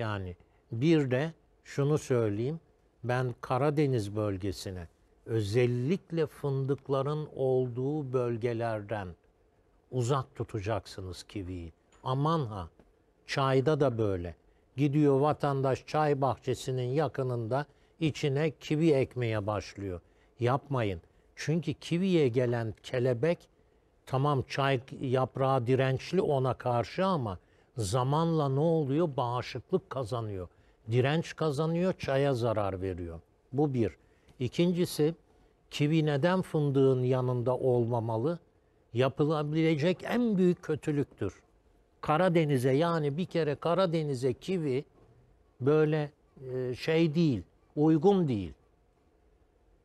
Yani bir de şunu söyleyeyim. Ben Karadeniz bölgesine özellikle fındıkların olduğu bölgelerden uzak tutacaksınız kiviyi. Aman ha. Çayda da böyle. Gidiyor vatandaş çay bahçesinin yakınında içine kivi ekmeye başlıyor. Yapmayın. Çünkü kiviye gelen kelebek tamam çay yaprağı dirençli ona karşı ama zamanla ne oluyor? Bağışıklık kazanıyor. Direnç kazanıyor, çaya zarar veriyor. Bu bir. İkincisi, kivi neden fındığın yanında olmamalı? Yapılabilecek en büyük kötülüktür. Karadeniz'e yani bir kere Karadeniz'e kivi böyle e, şey değil, uygun değil.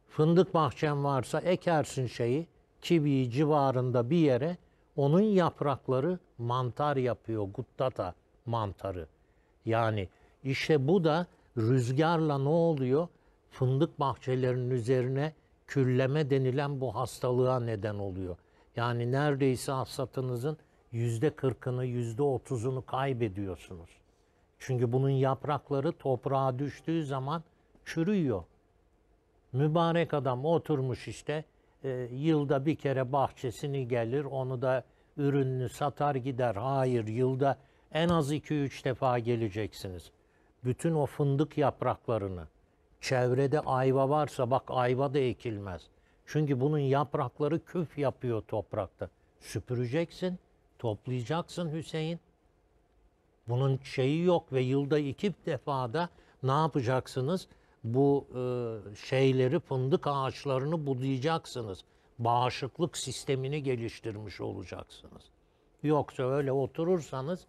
Fındık bahçen varsa ekersin şeyi, kiviyi civarında bir yere onun yaprakları mantar yapıyor, guttata mantarı. Yani işte bu da rüzgarla ne oluyor? Fındık bahçelerinin üzerine külleme denilen bu hastalığa neden oluyor. Yani neredeyse hasatınızın yüzde kırkını, yüzde otuzunu kaybediyorsunuz. Çünkü bunun yaprakları toprağa düştüğü zaman çürüyor. Mübarek adam oturmuş işte e, yılda bir kere bahçesini gelir, onu da ürününü satar gider. Hayır, yılda en az 2-3 defa geleceksiniz. Bütün o fındık yapraklarını, çevrede ayva varsa bak ayva da ekilmez. Çünkü bunun yaprakları küf yapıyor toprakta. Süpüreceksin, toplayacaksın Hüseyin. Bunun şeyi yok ve yılda iki defa da ne yapacaksınız? bu e, şeyleri fındık ağaçlarını budayacaksınız. Bağışıklık sistemini geliştirmiş olacaksınız. Yoksa öyle oturursanız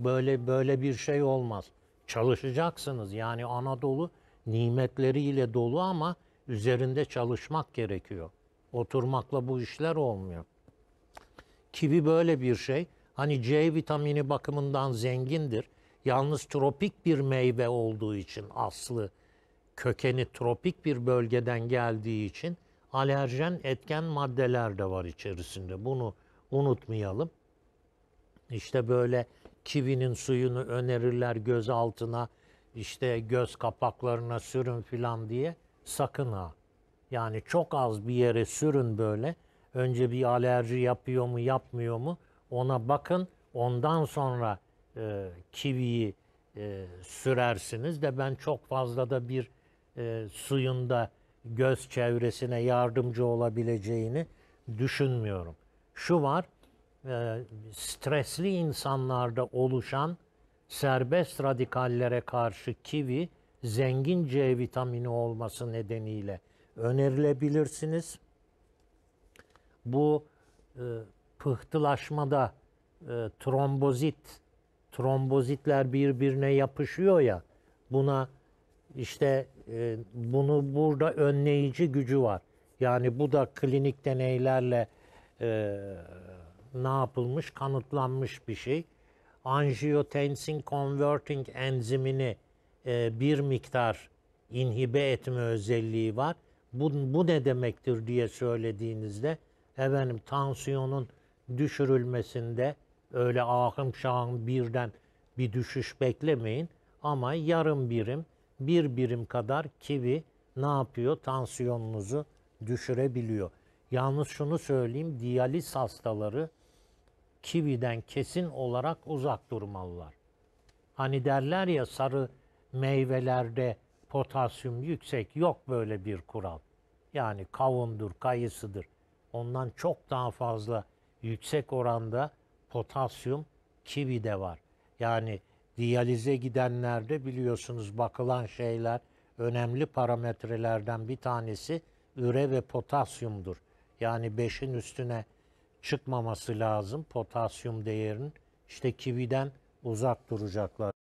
böyle böyle bir şey olmaz. Çalışacaksınız. Yani Anadolu nimetleriyle dolu ama üzerinde çalışmak gerekiyor. Oturmakla bu işler olmuyor. Kivi böyle bir şey. Hani C vitamini bakımından zengindir. Yalnız tropik bir meyve olduğu için aslı kökeni tropik bir bölgeden geldiği için alerjen etken maddeler de var içerisinde. Bunu unutmayalım. İşte böyle kivinin suyunu önerirler göz altına, işte göz kapaklarına sürün filan diye. Sakın ha. Yani çok az bir yere sürün böyle. Önce bir alerji yapıyor mu yapmıyor mu ona bakın. Ondan sonra e, kiviyi e, sürersiniz de ben çok fazla da bir e, suyunda göz çevresine yardımcı olabileceğini düşünmüyorum. Şu var, e, stresli insanlarda oluşan serbest radikallere karşı kivi zengin C vitamini olması nedeniyle önerilebilirsiniz. Bu e, pıhtılaşmada e, trombozit, trombozitler birbirine yapışıyor ya buna işte e, bunu burada önleyici gücü var. Yani bu da klinik deneylerle e, ne yapılmış, kanıtlanmış bir şey. Angiotensin converting enzimini e, bir miktar inhibe etme özelliği var. Bu, bu ne demektir diye söylediğinizde efendim tansiyonun düşürülmesinde öyle ahım şahım birden bir düşüş beklemeyin ama yarım birim bir birim kadar kivi ne yapıyor? Tansiyonunuzu düşürebiliyor. Yalnız şunu söyleyeyim, diyaliz hastaları kividen kesin olarak uzak durmalılar. Hani derler ya sarı meyvelerde potasyum yüksek yok böyle bir kural. Yani kavundur, kayısıdır. Ondan çok daha fazla yüksek oranda potasyum kivide var. Yani diyalize gidenlerde biliyorsunuz bakılan şeyler önemli parametrelerden bir tanesi üre ve potasyumdur. Yani 5'in üstüne çıkmaması lazım potasyum değerinin. İşte kividen uzak duracaklar.